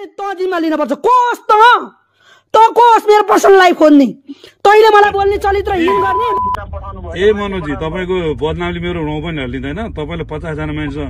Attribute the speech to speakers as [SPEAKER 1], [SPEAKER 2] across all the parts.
[SPEAKER 1] अनि त जिम्मा लिनुपर्छ कोस त त कोस मेरो पर्सनल लाइफ खोज्ने तैँले मलाई बोल्ने चलित्र हिल
[SPEAKER 2] गर्ने ए मनोजी तपाईँको बदनामले मेरो रौँ पनि हल्लिँदैन तपाईँले पचासजना मान्छे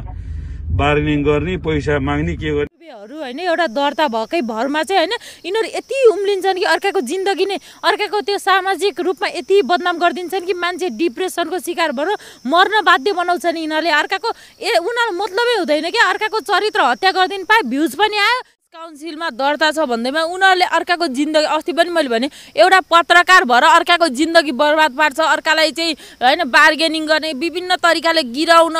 [SPEAKER 2] बार्गेनिङ गर्ने पैसा माग्ने के गर्ने
[SPEAKER 1] हरू होइन एउटा दर्ता भएकै भरमा चाहिँ होइन यिनीहरू यति उम्लिन्छन् कि अर्काको जिन्दगी नै अर्काको त्यो सामाजिक रूपमा यति बदनाम गरिदिन्छन् कि मान्छे डिप्रेसनको शिकार भएर मर्न बाध्य बनाउँछन् यिनीहरूले अर्काको ए उनीहरू मतलबै हुँदैन कि अर्काको चरित्र हत्या गरिदिनु पाए भ्युज पनि आयो काउन्सिलमा दर्ता छ भन्दैमा उनीहरूले अर्काको जिन्दगी अस्ति पनि मैले भने एउटा पत्रकार भएर अर्काको जिन्दगी बर्बाद पार्छ अर्कालाई चाहिँ होइन बार्गेनिङ गर्ने विभिन्न तरिकाले गिराउन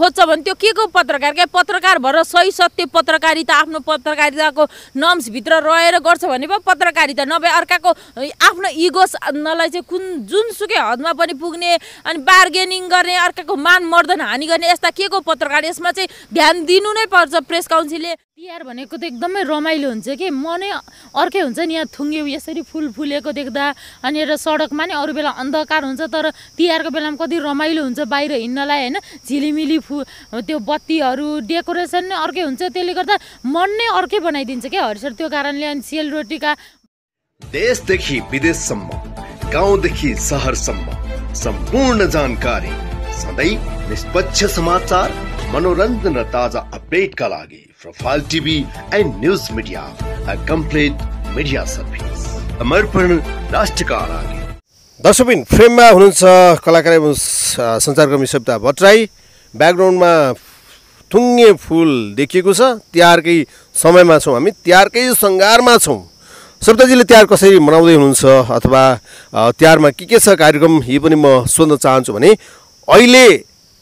[SPEAKER 1] खोज्छ भने त्यो के को पत्रकार क्या पत्रकार भएर सही सत्य पत्रकारिता आफ्नो पत्रकारिताको नम्सभित्र रहेर गर्छ भने पो पत्रकारिता नभए अर्काको आफ्नो इगो नलाई चाहिँ कुन जुनसुकै हदमा पनि पुग्ने अनि बार्गेनिङ गर्ने अर्काको मान मर्दन हानि गर्ने यस्ता के को पत्रकार यसमा चाहिँ ध्यान दिनु नै पर्छ प्रेस काउन्सिलले तिहार भनेको त एकदमै रमाइलो हुन्छ कि मनै अर्कै हुन्छ नि यहाँ थुङ्गे यसरी फुल फुलेको देख्दा अनि र सडकमा नि अरू बेला अन्धकार हुन्छ तर तिहारको बेलामा कति रमाइलो हुन्छ बाहिर हिँड्नलाई होइन झिलिमिली फु त्यो बत्तीहरू डेकोरेसन नै अर्कै हुन्छ त्यसले गर्दा मन नै अर्कै बनाइदिन्छ क्या हरिसर त्यो कारणले अनि सेलरोटीका
[SPEAKER 2] देशदेखि विदेशसम्म गाउँदेखि सहरसम्म सम्पूर्ण जानकारी सधैँ निष्पक्ष समाचार मनोरञ्जन र ताजा अपडेटका लागि Profile TV and News Media, a complete media service. समर्पण राष्ट्रका दर्शकबिन फ्रेममा हुनुहुन्छ कलाकार एवं सञ्चारकर्मी सविता भट्टराई ब्याकग्राउन्डमा थुङ्गे फुल देखिएको छ तिहारकै समयमा छौँ हामी तिहारकै सङ्घारमा छौँ सविताजीले तिहार कसरी मनाउँदै हुनुहुन्छ अथवा तिहारमा के के छ कार्यक्रम यो पनि म सोध्न चाहन्छु भने अहिले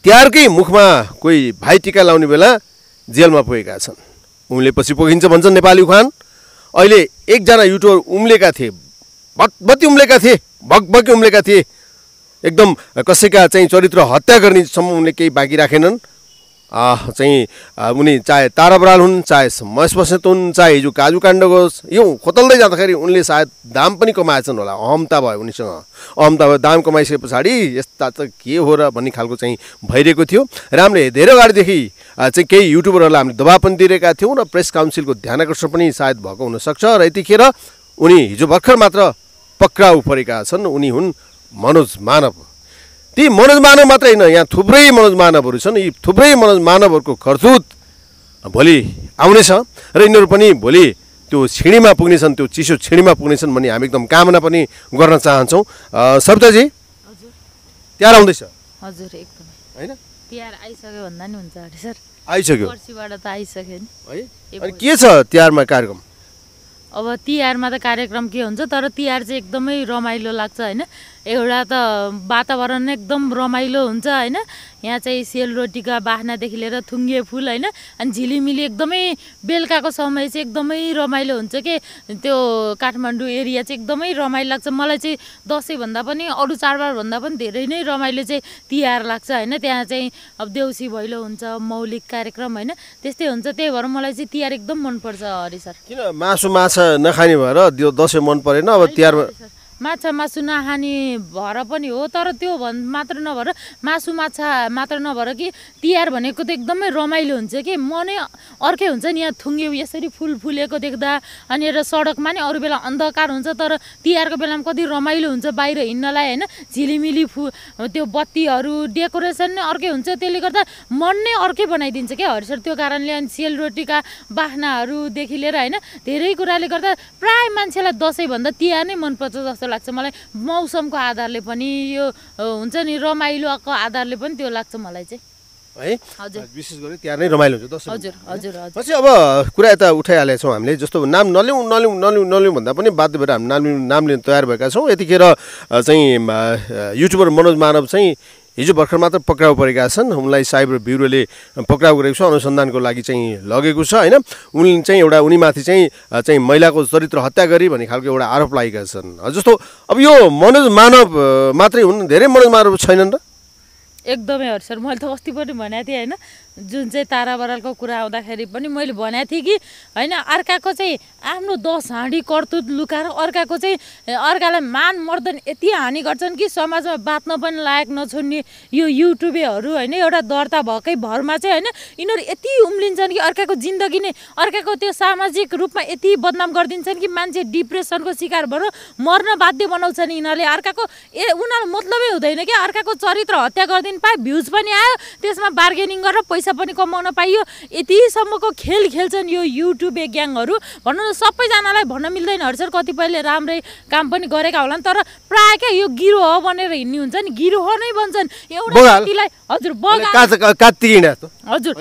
[SPEAKER 2] तिहारकै मुखमा कोही भाइटिका लाउने बेला जेलमा पुगेका छन् उम्लेपछि पुगिन्छ भन्छन् नेपाली उखान अहिले एकजना युट्युबर उम्लेका थिए थे, उम्लेका थिए भकभकी उम्लेका थिए एकदम कसैका चाहिँ चरित्र हत्या गर्नेसम्म उनले केही बाँकी राखेनन् चाहिँ उनी चाहे तारा हुन् चाहे महेश बस्नेत हुन् चाहे हिजो काजु काण्डको यो खोतल्दै जाँदाखेरि उनले सायद दाम पनि कमाएछन् होला अहमता भयो उनीसँग अहमता भयो दाम कमाइसके पछाडि यस्ता त के हो र भन्ने खालको चाहिँ भइरहेको थियो र हामीले धेरै अगाडिदेखि चाहिँ केही युट्युबरहरूलाई हामीले दबाब पनि दिइरहेका थियौँ र प्रेस काउन्सिलको ध्यान आकर्षण पनि सायद भएको हुनसक्छ र यतिखेर उनी हिजो भर्खर मात्र पक्राउ परेका छन् उनी हुन् मनोज मानव ती मनोज मानव मात्रै होइन यहाँ थुप्रै मनोज मानवहरू छन् यी थुप्रै मनोज मानवहरूको खर्चुत भोलि आउनेछ र यिनीहरू पनि भोलि त्यो छिँडीमा पुग्नेछन् त्यो चिसो छिँडीमा पुग्नेछन् भन्ने हामी एकदम कामना पनि गर्न चाहन्छौँ सविताजी तिहार आउँदैछ हजुर आइसक्यो के छ तिहारमा कार्यक्रम
[SPEAKER 1] अब तिहारमा त कार्यक्रम के हुन्छ तर तिहार चाहिँ एकदमै रमाइलो लाग्छ होइन एउटा त वातावरण एकदम रमाइलो हुन्छ होइन यहाँ चाहिँ सेलरोटीका बाख्नादेखि लिएर थुङ्गे फुल होइन अनि झिलिमिली एकदमै बेलुकाको समय चाहिँ एकदमै रमाइलो हुन्छ कि त्यो काठमाडौँ एरिया चाहिँ एकदमै रमाइलो लाग्छ मलाई चाहिँ दसैँभन्दा पनि अरू चाडबाडभन्दा पनि धेरै नै रमाइलो चाहिँ तिहार लाग्छ होइन त्यहाँ चाहिँ अब देउसी भैलो हुन्छ मौलिक कार्यक्रम होइन त्यस्तै हुन्छ त्यही भएर मलाई चाहिँ तिहार एकदम मनपर्छ हरि सर किन मासु
[SPEAKER 2] माछा नखाने भएर त्यो दसैँ मन परेन अब तिहारमा
[SPEAKER 1] माछा मासु नखाने भएर पनि हो तर त्यो भन् मात्र नभएर मासु माछा मात्र नभएर कि तिहार भनेको त एकदमै रमाइलो हुन्छ कि मनै अर्कै हुन्छ नि यहाँ थुङ्गे यसरी फुल फुलेको देख्दा अनि र सडकमा नि अरू बेला अन्धकार हुन्छ तर तिहारको बेलामा कति रमाइलो हुन्छ बाहिर हिँड्नलाई होइन झिलिमिली फु त्यो बत्तीहरू डेकोरेसन नै अर्कै हुन्छ त्यसले गर्दा मन नै अर्कै बनाइदिन्छ क्या हरिसर त्यो कारणले अनि सेलरोटीका बाहनाहरूदेखि लिएर होइन धेरै कुराले गर्दा प्रायः मान्छेलाई दसैँभन्दा तिहार नै मनपर्छ जस्तो लाग्छ मलाई मौसमको आधारले पनि यो हुन्छ नि रमाइलोको आधारले पनि त्यो लाग्छ मलाई
[SPEAKER 2] चाहिँ है हजुर विशेष गरी त्यहाँ नै रमाइलो हुन्छ हजुर हजुर पछि अब कुरा यता छौँ हामीले जस्तो नाम नलिउँ नलिउँ नलिउँ नलिउँ भन्दा पनि बाध्य भएर हामी नाम नाम लिनु तयार भएका छौँ यतिखेर चाहिँ युट्युबर मनोज मानव चाहिँ हिजो भर्खर मात्र पक्राउ परेका छन् उनलाई साइबर ब्युरोले पक्राउ गरेको छ अनुसन्धानको लागि चाहिँ लगेको छ होइन उनले चाहिँ एउटा उनीमाथि चाहिँ चाहिँ महिलाको चरित्र हत्या गरी भन्ने खालको एउटा आरोप लागेका छन् जस्तो अब यो मनोज मानव मात्रै हुन् धेरै मनोज मानव छैनन् र
[SPEAKER 1] एकदमै हर सर मैले त अस्ति पनि भनेको थिएँ होइन जुन चाहिँ तारा बरालको कुरा आउँदाखेरि पनि मैले भनेको थिएँ कि होइन अर्काको चाहिँ आफ्नो दस हाँडी कर्तुत लुकाएर अर्काको चाहिँ अर्कालाई मान मर्दन यति हानि गर्छन् कि समाजमा बाँच्न पनि लायक नछुन्ने यो युट्युबेहरू होइन एउटा दर्ता भएकै भरमा चाहिँ होइन यिनीहरू यति उम्लिन्छन् कि अर्काको जिन्दगी नै अर्काको त्यो सामाजिक रूपमा यति बदनाम गरिदिन्छन् कि मान्छे डिप्रेसनको शिकार भएर मर्न बाध्य बनाउँछन् यिनीहरूले अर्काको ए उनीहरू मतलबै हुँदैन कि अर्काको चरित्र हत्या गरिदिनु पाए भ्युज पनि आयो त्यसमा बार्गेनिङ गरेर पैसा पैसा पनि कमाउन पाइयो यतिसम्मको खेल खेल्छन् यो युट्युबे ग्याङहरू भनौँ न सबैजनालाई भन्न मिल्दैन सर कतिपयले राम्रै काम पनि गरेका नि तर प्रायः क्या यो गिरोह भनेर हिँड्ने हुन्छ नि गिरोह नै भन्छन् एउटा
[SPEAKER 2] हजुर हजुर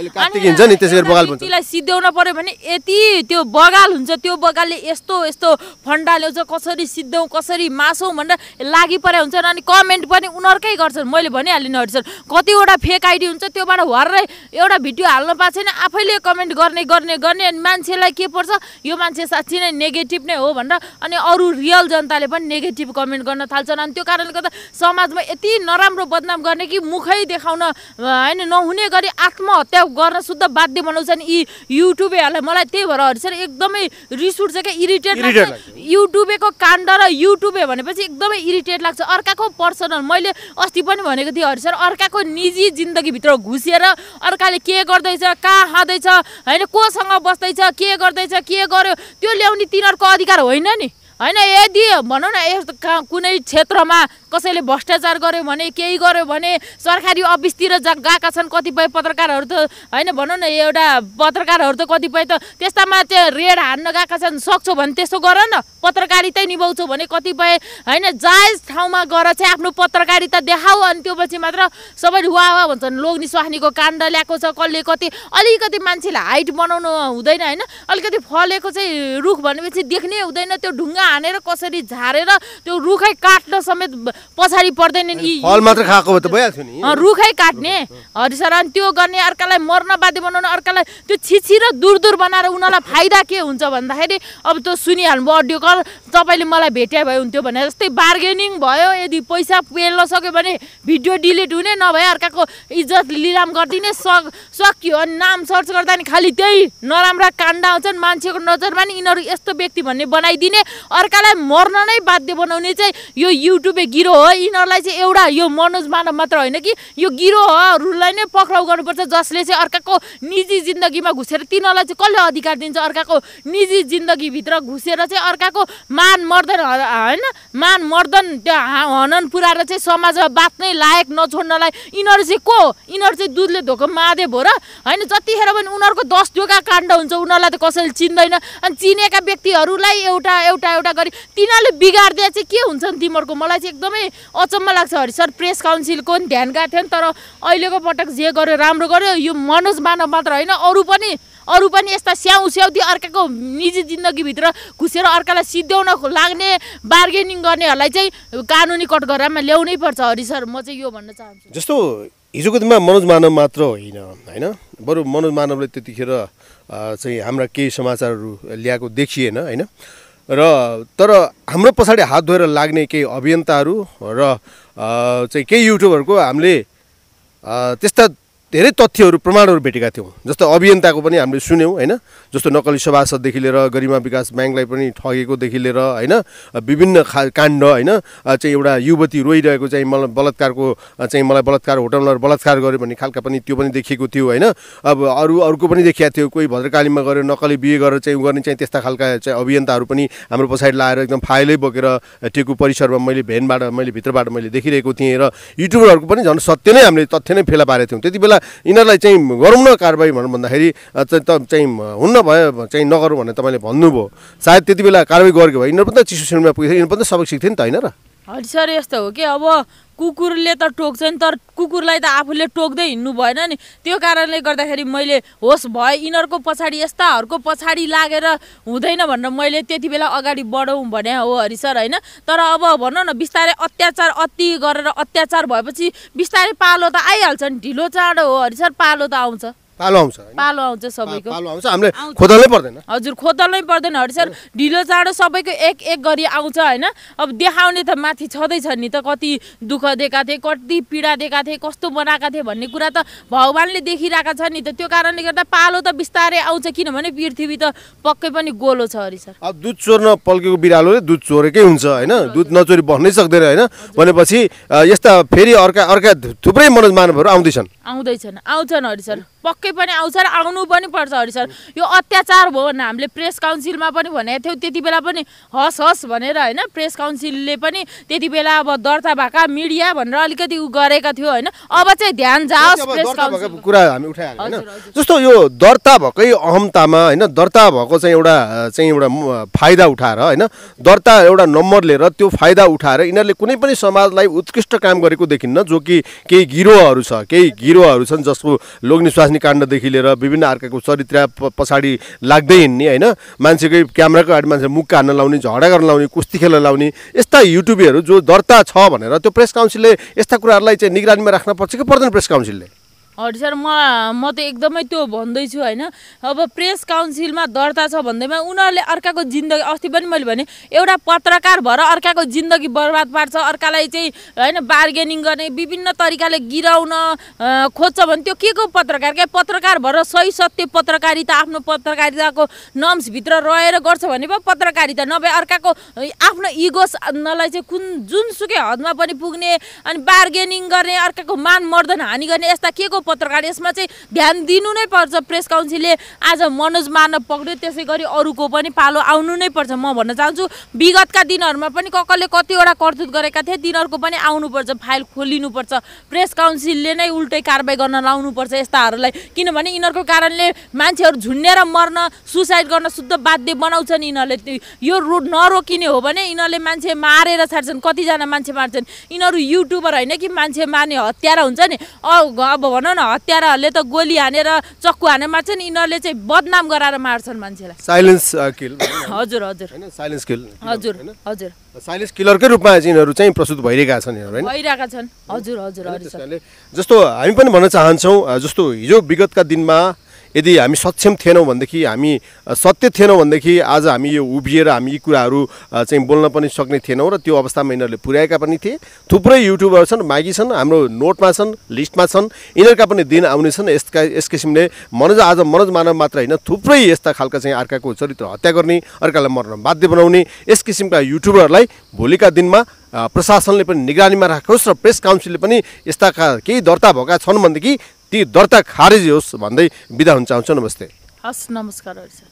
[SPEAKER 2] त्यसलाई
[SPEAKER 1] सिद्ध्याउन पऱ्यो भने यति त्यो बगाल हुन्छ त्यो बगालले यस्तो यस्तो फन्डा ल्याउँछ कसरी सिद्ध्याउँ कसरी मासौँ भनेर लागि परे हुन्छ अनि कमेन्ट पनि उनीहरूकै गर्छन् मैले भनिहालेँ हरि सर कतिवटा फेक आइडी हुन्छ त्योबाट हर्रै एउटा भिडियो हाल्न पाएको छैन आफैले कमेन्ट गर्ने गर्ने गर्ने अनि मान्छेलाई के पर्छ यो मान्छे साँच्ची नै नेगेटिभ नै हो भनेर अनि अरू रियल जनताले पनि नेगेटिभ कमेन्ट गर्न थाल्छन् अनि त्यो कारणले गर्दा समाजमा यति नराम्रो बदनाम गर्ने कि मुखै देखाउन होइन नहुने गरी आत्म आत्महत्या गर्न शुद्ध बाध्य बनाउँछन् यी युट्युबेहरूलाई मलाई त्यही भएर हरिसर एकदमै रिस उठ्छ क्या इरिटेट लाग्छ युट्युबेको काण्ड र युट्युबे भनेपछि एकदमै इरिटेट लाग्छ अर्काको पर्सनल मैले अस्ति पनि भनेको थिएँ हरिसर अर्काको निजी जिन्दगीभित्र घुसिएर अर्काले के गर्दैछ कहाँ खाँदैछ होइन कोसँग बस्दैछ के गर्दैछ के गर्यो त्यो ल्याउने तिनीहरूको अधिकार होइन नि होइन यदि भनौँ न यस्तो कुनै क्षेत्रमा कसैले भ्रष्टाचार गर्यो भने केही गर्यो भने सरकारी अफिसतिर जा गएका छन् कतिपय पत्रकारहरू त होइन भनौँ न एउटा पत्रकारहरू त कतिपय त त्यस्तामा चाहिँ रेड हान्न गएका छन् सक्छौ भने त्यस्तो गर न पत्रकारितै निभाउँछौ भने कतिपय होइन जायज ठाउँमा गएर चाहिँ आफ्नो पत्रकारिता देखाऊ अनि त्यो पछि मात्र सबैले वा वा भन्छन् लोग्ने स्वास्नीको काण्ड ल्याएको छ कसले कति अलिकति मान्छेलाई हाइट बनाउनु हुँदैन होइन अलिकति फलेको चाहिँ रुख भनेपछि देख्ने हुँदैन त्यो ढुङ्गा हानेर कसरी झारेर त्यो रुखै काट्न समेत पछाडि पर्दैन त नि रुखै काट्ने हरिसर अनि त्यो गर्ने अर्कालाई मर्न बाध्य बनाउने अर्कालाई त्यो छिछि र दूर दुर बनाएर उनीहरूलाई फाइदा के हुन्छ भन्दाखेरि अब त्यो सुनिहाल्नुभयो अडियो कल तपाईँले मलाई भेट्या भए हुन्थ्यो भने जस्तै बार्गेनिङ भयो यदि पैसा पेल्न सक्यो भने भिडियो डिलिट हुने नभए अर्काको इज्जत लिलाम गरिदिने सक सक्यो अनि नाम सर्च गर्दा नि खालि त्यही नराम्रा काण्ड आउँछन् मान्छेको नजरमा नि यिनीहरू यस्तो व्यक्ति भन्ने बनाइदिने अर्कालाई मर्न नै बाध्य बनाउने चाहिँ यो युट्युबे गिरो हो यिनीहरूलाई चाहिँ एउटा यो मनोज मानव मात्र होइन कि यो गिरोहरूलाई नै पक्राउ गर्नुपर्छ जसले चाहिँ अर्काको निजी जिन्दगीमा घुसेर तिनीहरूलाई चाहिँ कसले अधिकार दिन्छ अर्काको निजी जिन्दगीभित्र घुसेर चाहिँ अर्काको मान मर्दन होइन मान मर्दन त्यो हनन पुऱ्याएर चाहिँ समाजमा बाँच्नै लायक नछोड्नलाई यिनीहरू चाहिँ को यिनीहरू चाहिँ दुधले धोको मादे भयो र होइन जतिखेर पनि उनीहरूको दस जोगा काण्ड हुन्छ उनीहरूलाई त कसैले चिन्दैन अनि चिनेका व्यक्तिहरूलाई एउटा एउटा एउटा गरी तिनीहरूले बिगारिदिए चाहिँ के हुन्छ नि तिमीहरूको मलाई चाहिँ एकदमै चाहिँ अचम्म लाग्छ हरि सर प्रेस काउन्सिलको पनि ध्यान गएको थियो नि तर अहिलेको पटक जे गर्यो राम्रो गर्यो यो मनोज मानव मात्र होइन अरू पनि अरू पनि यस्ता स्याउ स्याउदी अर्काको निजी जिन्दगीभित्र घुसेर अर्कालाई सिद्ध्याउन लाग्ने बार्गेनिङ गर्नेहरूलाई चाहिँ कानुनी कटघरामा ल्याउनै पर्छ हरि सर म चाहिँ यो भन्न
[SPEAKER 2] चाहन्छु जस्तो हिजोको दिनमा मनोज मानव मात्र होइन होइन बरु मनोज मानवले त्यतिखेर चाहिँ हाम्रा केही समाचारहरू ल्याएको देखिएन होइन र तर हाम्रो पछाडि हात धोएर लाग्ने केही अभियन्ताहरू र चाहिँ केही युट्युबहरूको हामीले त्यस्ता धेरै तथ्यहरू प्रमाणहरू भेटेका थियौँ जस्तो अभियन्ताको पनि हामीले सुन्यौँ होइन जस्तो नक्कली सभासद्देखि लिएर गरिमा विकास ब्याङ्कलाई पनि ठगेकोदेखि लिएर होइन विभिन्न खा काण्ड होइन चाहिँ एउटा युवती रोइरहेको चाहिँ मलाई बलात्कारको चाहिँ मलाई बलात्कार होटलमा बलात्कार गर्यो भन्ने खालका पनि त्यो पनि देखिएको थियो होइन अब अरू अर्को पनि देखिएको थियो कोही भद्रकालीमा गऱ्यो नक्कली बिहे गरेर चाहिँ गर्ने चाहिँ त्यस्ता खालका चाहिँ अभियन्ताहरू पनि हाम्रो पछाडि लाएर एकदम फाइलै बोकेर टेकु परिसरमा मैले भेनबाट मैले भित्रबाट मैले देखिरहेको थिएँ र युट्युबरहरूको पनि झन् सत्य नै हामीले तथ्य नै फेला पारेको थियौँ त्यति बेला यिनीहरूलाई चाहिँ गरौँ न कारवाही भनेर भन्दाखेरि चाहिँ चाहिँ हुन्न भयो चाहिँ नगरौँ भनेर तपाईँले भन्नुभयो सायद त्यति बेला कारवाही गरेको भए यिनीहरू पनि त चिसो श्रेणीमा पुगेको यिनीहरू पनि त सबक सिक्थ्यो नि त होइन र
[SPEAKER 1] हजुर सर यस्तो हो कि अब कुकुरले त टोक्छ नि तर कुकुरलाई त आफूले टोक्दै हिँड्नु भएन नि त्यो कारणले गर्दाखेरि मैले होस् भए यिनीहरूको पछाडि यस्ताहरूको पछाडि लागेर हुँदैन भनेर मैले त्यति बेला अगाडि बढौँ भने हो हरि सर होइन तर अब भनौँ न बिस्तारै अत्याचार अति गरेर अत्याचार भएपछि बिस्तारै पालो त आइहाल्छ नि ढिलो चाँडो हो हरि सर पालो त आउँछ पालो आउँछ पालो आउँछ सबैको पालो आउँछ हामीले खोदलै पर्दैन हजुर खोदलै पर्दैन हरि सर ढिलो चाँडो सबैको एक एक गरी आउँछ होइन अब देखाउने त माथि छँदैछ नि त कति दुःख दिएका थिए कति पीडा दिएका थिए कस्तो बनाएका थिए भन्ने कुरा त भगवान्ले देखिरहेका छ नि त त्यो कारणले गर्दा पालो त बिस्तारै आउँछ किनभने पृथ्वी त पक्कै पनि गोलो छ हरि सर अब
[SPEAKER 2] दुध चोर्न पल्केको बिरालोले दुध चोरेकै हुन्छ होइन दुध नचोरी बस्नै सक्दैन होइन भनेपछि यस्ता फेरि अर्का अर्का थुप्रै मनोज मानवहरू आउँदैछन्
[SPEAKER 1] आउँदैछन् आउँछन् हरि सर पक्कै पनि आउँछ र आउनु पनि पर्छ हरि सर यो अत्याचार भयो भने हामीले प्रेस काउन्सिलमा पनि भनेको थियौँ त्यति बेला पनि हस हस भनेर होइन प्रेस काउन्सिलले पनि त्यति बेला अब दर्ता भएका मिडिया भनेर अलिकति उ गरेका थियो होइन अब चाहिँ ध्यान जाओस्
[SPEAKER 2] प्रेस कुरा हामी उठाइहाल्यौँ होइन जस्तो यो दर्ता भएकै अहमतामा होइन दर्ता भएको चाहिँ एउटा चाहिँ एउटा फाइदा उठाएर होइन दर्ता एउटा नम्बर लिएर त्यो फाइदा उठाएर यिनीहरूले कुनै पनि समाजलाई उत्कृष्ट काम गरेको देखिन्न जो कि केही गिरोहहरू छ केही गिरोहहरू छन् जसको लोग्ने स्वास्नी काण्ड काण्डदेखि लिएर विभिन्न अर्काको चरित्र पछाडि लाग्दै हिँड्ने होइन मान्छेकै क्यामराको अगाडि मान्छे मुख हान्न लाउने झगडा गर्न लाउने कुस्ती खेल्न लाउने यस्ता युट्युबीहरू जो दर्ता छ भनेर त्यो प्रेस काउन्सिलले यस्ता कुराहरूलाई चाहिँ निगरानीमा राख्न पर्छ कि पर्दैन प्रेस काउन्सिलले
[SPEAKER 1] सर म म त एकदमै त्यो भन्दैछु होइन अब प्रेस काउन्सिलमा दर्ता छ भन्दैमा उनीहरूले अर्काको जिन्दगी अस्ति पनि मैले भने एउटा पत्रकार भएर अर्काको जिन्दगी बर्बाद पार्छ अर्कालाई चाहिँ होइन बार्गेनिङ गर्ने विभिन्न तरिकाले गिराउन खोज्छ भने त्यो के को पत्रकार क्या पत्रकार भएर सही सत्य पत्रकारिता आफ्नो पत्रकारिताको नम्सभित्र रहेर गर्छ भने पो पत्रकारिता नभए अर्काको आफ्नो इगो नलाई चाहिँ कुन जुनसुकै हदमा पनि पुग्ने अनि बार्गेनिङ गर्ने अर्काको मान मर्दन हानि गर्ने यस्ता के को पत्रकार यसमा चाहिँ ध्यान दिनु नै पर्छ प्रेस काउन्सिलले आज मनोज मानव पक्रियो त्यसै गरी अरूको पनि पालो आउनु नै पर्छ म भन्न चाहन्छु विगतका दिनहरूमा पनि ककलले कतिवटा कर्तुत गरेका थिए तिनीहरूको पनि आउनुपर्छ फाइल खोलिनुपर्छ प्रेस काउन्सिलले नै उल्टै कारवाही गर्न लाउनुपर्छ यस्ताहरूलाई किनभने यिनीहरूको कारणले मान्छेहरू झुन्डेर मर्न सुसाइड गर्न शुद्ध बाध्य बनाउँछन् यिनीहरूले यो रोड नरोकिने हो भने यिनीहरूले मान्छे मारेर छाड्छन् कतिजना मान्छे मार्छन् यिनीहरू युट्युबर होइन कि मान्छे मार्ने हत्यारा हुन्छ नि अब भन भनौँ न हत्याराहरूले त गोली हानेर चक्कु हानेर मार्छन् यिनीहरूले चाहिँ बदनाम गराएर मार्छन् मान्छेलाई
[SPEAKER 2] साइलेन्स किल uh, हजुर हजुर साइलेन्स किल
[SPEAKER 1] हजुर हजुर
[SPEAKER 2] साइलेन्स किलरकै रूपमा यिनीहरू चाहिँ प्रस्तुत भइरहेका छन् यिनीहरू
[SPEAKER 1] भइरहेका छन् हजुर हजुर
[SPEAKER 2] जस्तो हामी पनि भन्न चाहन्छौँ जस्तो हिजो विगतका दिनमा यदि हामी सक्षम थिएनौँ भनेदेखि हामी सत्य थिएनौँ भनेदेखि आज हामी यो उभिएर हामी यी कुराहरू चाहिँ बोल्न पनि सक्ने थिएनौँ र त्यो अवस्थामा यिनीहरूले पुर्याएका पनि थिए थुप्रै युट्युबर छन् माघी छन् हाम्रो नोटमा छन् लिस्टमा छन् यिनीहरूका पनि दिन आउनेछन् यसका यस किसिमले मनोज आज मनोज मानव मात्र होइन थुप्रै यस्ता खालका चाहिँ अर्काको चरित्र हत्या गर्ने अर्कालाई मर्न बाध्य बनाउने यस किसिमका युट्युबरहरूलाई भोलिका दिनमा प्रशासनले पनि निगरानीमा राखोस् र प्रेस काउन्सिलले पनि यस्ता केही दर्ता भएका छन् भनेदेखि ती दर्ता खारेज होस् भन्दै बिदा हुन चाहन्छु नमस्ते
[SPEAKER 1] हस् नमस्कार